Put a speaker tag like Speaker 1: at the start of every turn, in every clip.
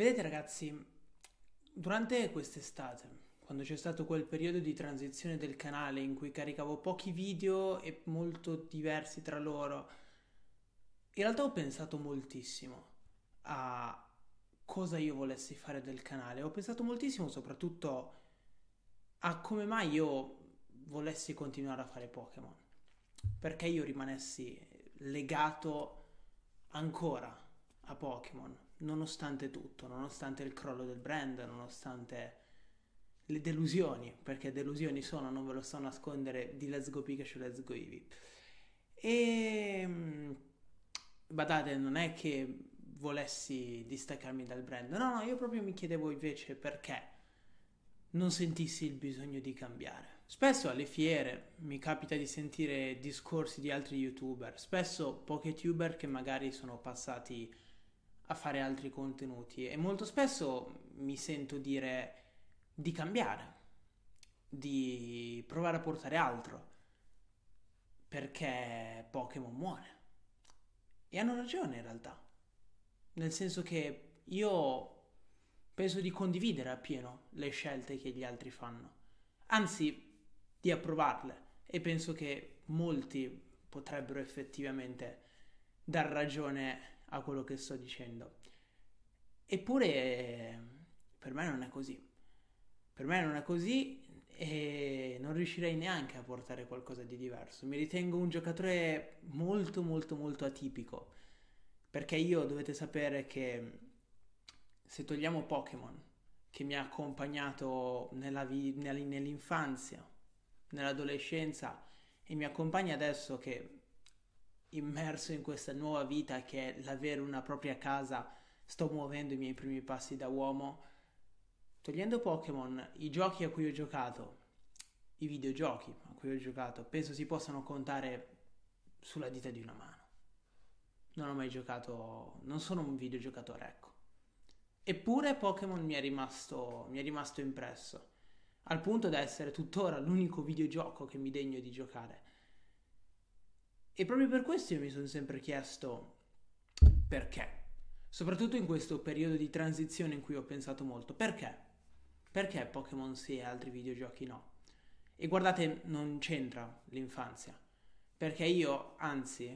Speaker 1: Vedete ragazzi, durante quest'estate, quando c'è stato quel periodo di transizione del canale in cui caricavo pochi video e molto diversi tra loro, in realtà ho pensato moltissimo a cosa io volessi fare del canale. Ho pensato moltissimo soprattutto a come mai io volessi continuare a fare Pokémon. Perché io rimanessi legato ancora a Pokémon nonostante tutto, nonostante il crollo del brand, nonostante le delusioni, perché delusioni sono, non ve lo so nascondere, di Let's Go Pikachu, Let's Go Eevee. E ehm, badate, non è che volessi distaccarmi dal brand, no, no, io proprio mi chiedevo invece perché non sentissi il bisogno di cambiare. Spesso alle fiere mi capita di sentire discorsi di altri youtuber, spesso poche tuber che magari sono passati a fare altri contenuti e molto spesso mi sento dire di cambiare, di provare a portare altro, perché Pokémon muore. E hanno ragione in realtà, nel senso che io penso di condividere appieno le scelte che gli altri fanno, anzi di approvarle e penso che molti potrebbero effettivamente dar ragione a quello che sto dicendo. Eppure per me non è così. Per me non è così e non riuscirei neanche a portare qualcosa di diverso. Mi ritengo un giocatore molto molto molto atipico. Perché io dovete sapere che se togliamo Pokémon, che mi ha accompagnato nella vi- nell'infanzia, nell'adolescenza e mi accompagna adesso che immerso in questa nuova vita che è l'avere una propria casa, sto muovendo i miei primi passi da uomo. Togliendo Pokémon, i giochi a cui ho giocato, i videogiochi a cui ho giocato, penso si possano contare sulla dita di una mano. Non ho mai giocato, non sono un videogiocatore, ecco. Eppure Pokémon mi, mi è rimasto impresso, al punto da essere tuttora l'unico videogioco che mi degno di giocare. E proprio per questo io mi sono sempre chiesto perché. Soprattutto in questo periodo di transizione in cui ho pensato molto, perché? Perché Pokémon sì e altri videogiochi no? E guardate, non c'entra l'infanzia, perché io, anzi,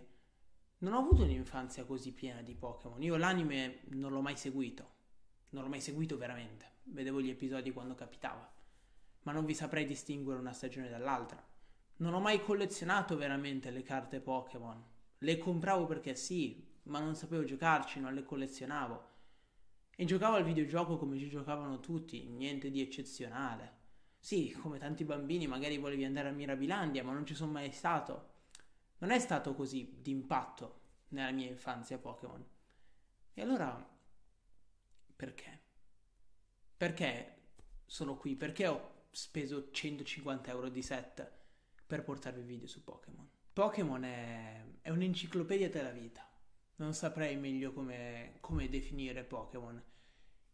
Speaker 1: non ho avuto un'infanzia così piena di Pokémon. Io l'anime non l'ho mai seguito, non l'ho mai seguito veramente. Vedevo gli episodi quando capitava, ma non vi saprei distinguere una stagione dall'altra non ho mai collezionato veramente le carte Pokémon. Le compravo perché sì, ma non sapevo giocarci, non le collezionavo. E giocavo al videogioco come ci giocavano tutti, niente di eccezionale. Sì, come tanti bambini magari volevi andare a Mirabilandia, ma non ci sono mai stato. Non è stato così d'impatto nella mia infanzia Pokémon. E allora, perché? Perché sono qui? Perché ho speso 150 euro di set? per portarvi video su Pokémon. Pokémon è, è, un'enciclopedia della vita, non saprei meglio come, come definire Pokémon.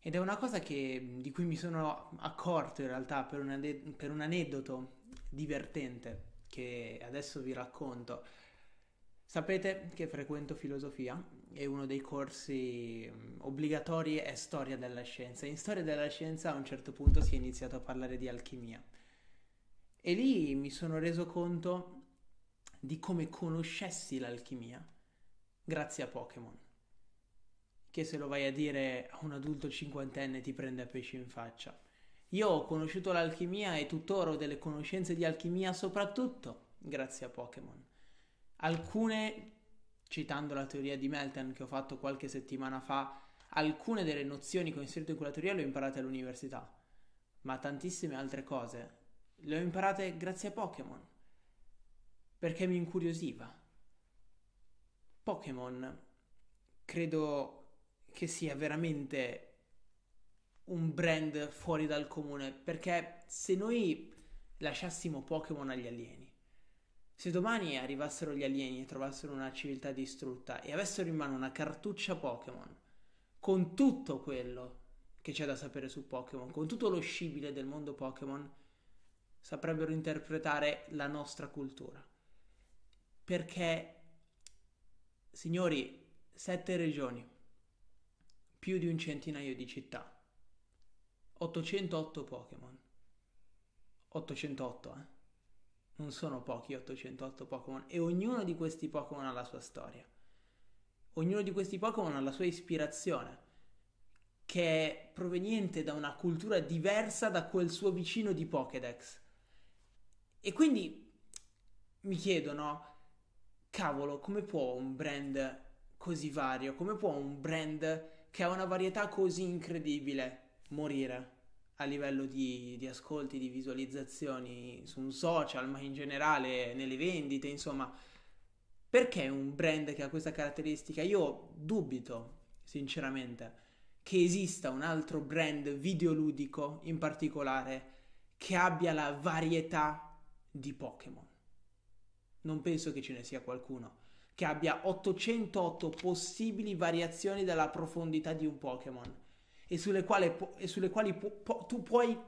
Speaker 1: Ed è una cosa che, di cui mi sono accorto in realtà per un, ade- per un aneddoto divertente che adesso vi racconto. Sapete che frequento filosofia e uno dei corsi mm, obbligatori è storia della scienza. In storia della scienza a un certo punto si è iniziato a parlare di alchimia. E lì mi sono reso conto di come conoscessi l'alchimia grazie a Pokémon. Che se lo vai a dire a un adulto cinquantenne ti prende a pesci in faccia. Io ho conosciuto l'alchimia e tuttora ho delle conoscenze di alchimia soprattutto grazie a Pokémon. Alcune, citando la teoria di Melton che ho fatto qualche settimana fa, alcune delle nozioni che ho inserito in quella teoria le ho imparate all'università, ma tantissime altre cose le ho imparate grazie a Pokémon, perché mi incuriosiva. Pokémon credo che sia veramente un brand fuori dal comune, perché se noi lasciassimo Pokémon agli alieni, se domani arrivassero gli alieni e trovassero una civiltà distrutta e avessero in mano una cartuccia Pokémon con tutto quello che c'è da sapere su Pokémon, con tutto lo scibile del mondo Pokémon, saprebbero interpretare la nostra cultura. Perché, signori, sette regioni, più di un centinaio di città, 808 Pokémon. 808, eh? Non sono pochi 808 Pokémon e ognuno di questi Pokémon ha la sua storia. Ognuno di questi Pokémon ha la sua ispirazione, che è proveniente da una cultura diversa da quel suo vicino di Pokédex. E quindi mi chiedo, no? Cavolo, come può un brand così vario, come può un brand che ha una varietà così incredibile morire a livello di, di ascolti, di visualizzazioni su un social, ma in generale nelle vendite, insomma, perché un brand che ha questa caratteristica? Io dubito, sinceramente, che esista un altro brand videoludico in particolare che abbia la varietà di Pokémon. Non penso che ce ne sia qualcuno che abbia 808 possibili variazioni della profondità di un Pokémon e sulle quali, e sulle quali po- po- tu puoi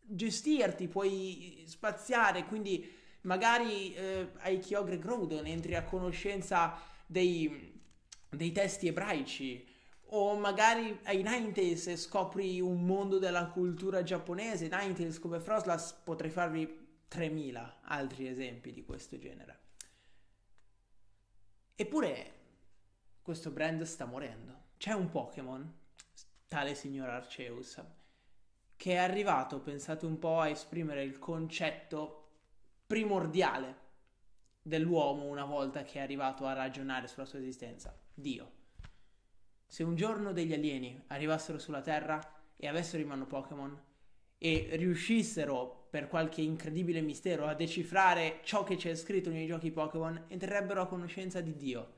Speaker 1: gestirti, puoi spaziare, quindi magari eh, ai Kyogre Groudon entri a conoscenza dei, dei testi ebraici, o magari ai Ninetales e scopri un mondo della cultura giapponese, Ninetales come Froslas, potrei farvi 3.000 altri esempi di questo genere. Eppure questo brand sta morendo. C'è un Pokémon, tale signor Arceus, che è arrivato, pensate un po', a esprimere il concetto primordiale dell'uomo una volta che è arrivato a ragionare sulla sua esistenza, Dio. Se un giorno degli alieni arrivassero sulla Terra e avessero in mano Pokémon e riuscissero per qualche incredibile mistero a decifrare ciò che c'è scritto nei giochi Pokémon, entrerebbero a conoscenza di Dio.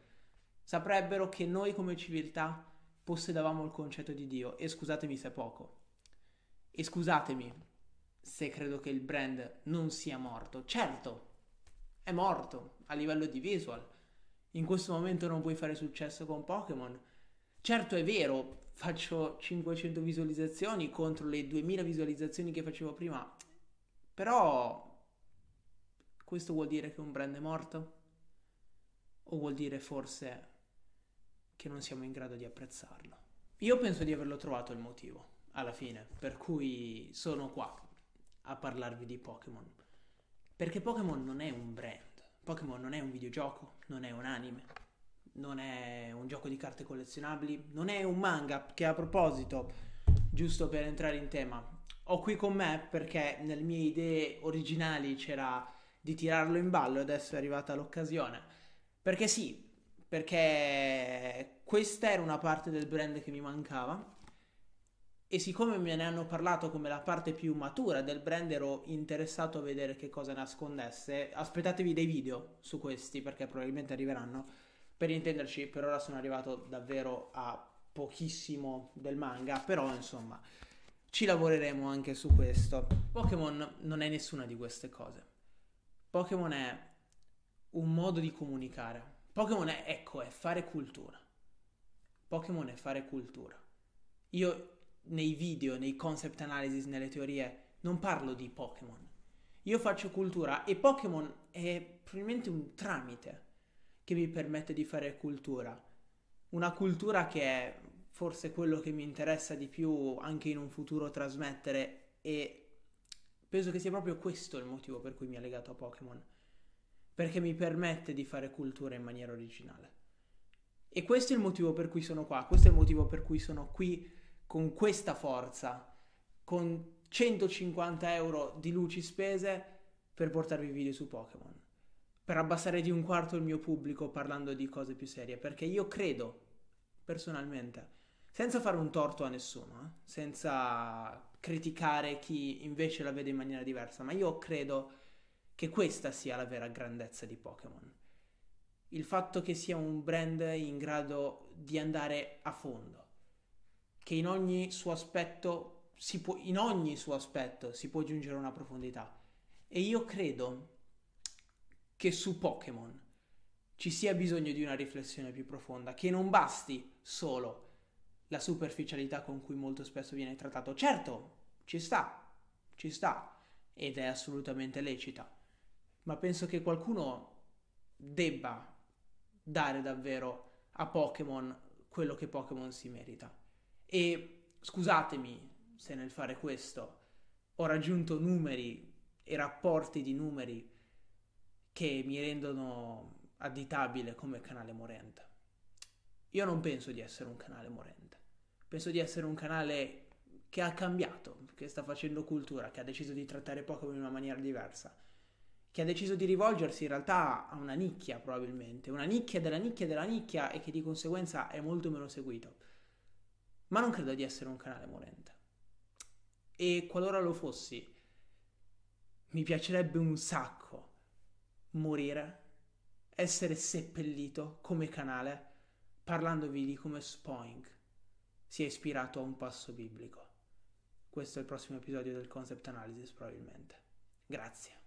Speaker 1: Saprebbero che noi come civiltà possedavamo il concetto di Dio e scusatemi se è poco. E scusatemi se credo che il brand non sia morto. Certo, è morto a livello di visual. In questo momento non puoi fare successo con Pokémon. Certo è vero, faccio 500 visualizzazioni contro le 2000 visualizzazioni che facevo prima però questo vuol dire che un brand è morto? O vuol dire forse che non siamo in grado di apprezzarlo? Io penso di averlo trovato il motivo, alla fine, per cui sono qua a parlarvi di Pokémon. Perché Pokémon non è un brand, Pokémon non è un videogioco, non è un anime, non è un gioco di carte collezionabili, non è un manga, che a proposito, giusto per entrare in tema, ho qui con me perché nelle mie idee originali c'era di tirarlo in ballo e adesso è arrivata l'occasione. Perché sì, perché questa era una parte del brand che mi mancava e siccome me ne hanno parlato come la parte più matura del brand ero interessato a vedere che cosa nascondesse. Aspettatevi dei video su questi perché probabilmente arriveranno. Per intenderci, per ora sono arrivato davvero a pochissimo del manga, però insomma... Ci lavoreremo anche su questo. Pokémon non è nessuna di queste cose. Pokémon è un modo di comunicare. Pokémon è, ecco, è fare cultura. Pokémon è fare cultura. Io nei video, nei concept analysis, nelle teorie, non parlo di Pokémon. Io faccio cultura e Pokémon è probabilmente un tramite che mi permette di fare cultura. Una cultura che è forse quello che mi interessa di più anche in un futuro trasmettere e penso che sia proprio questo il motivo per cui mi ha legato a Pokémon, perché mi permette di fare cultura in maniera originale. E questo è il motivo per cui sono qua, questo è il motivo per cui sono qui con questa forza, con 150 euro di luci spese per portarvi video su Pokémon, per abbassare di un quarto il mio pubblico parlando di cose più serie, perché io credo personalmente senza fare un torto a nessuno, eh? senza criticare chi invece la vede in maniera diversa, ma io credo che questa sia la vera grandezza di Pokémon. Il fatto che sia un brand in grado di andare a fondo, che in ogni suo aspetto si può, in ogni suo aspetto si può giungere una profondità. E io credo che su Pokémon ci sia bisogno di una riflessione più profonda, che non basti solo la superficialità con cui molto spesso viene trattato. Certo, ci sta, ci sta, ed è assolutamente lecita, ma penso che qualcuno debba dare davvero a Pokémon quello che Pokémon si merita. E scusatemi se nel fare questo ho raggiunto numeri e rapporti di numeri che mi rendono additabile come canale morente. Io non penso di essere un canale morente, penso di essere un canale che ha cambiato, che sta facendo cultura, che ha deciso di trattare Pokémon in una maniera diversa, che ha deciso di rivolgersi in realtà a una nicchia probabilmente, una nicchia della nicchia della nicchia e che di conseguenza è molto meno seguito. Ma non credo di essere un canale morente. E qualora lo fossi, mi piacerebbe un sacco morire, essere seppellito come canale parlandovi di come Spoink si è ispirato a un passo biblico. Questo è il prossimo episodio del Concept Analysis probabilmente. Grazie.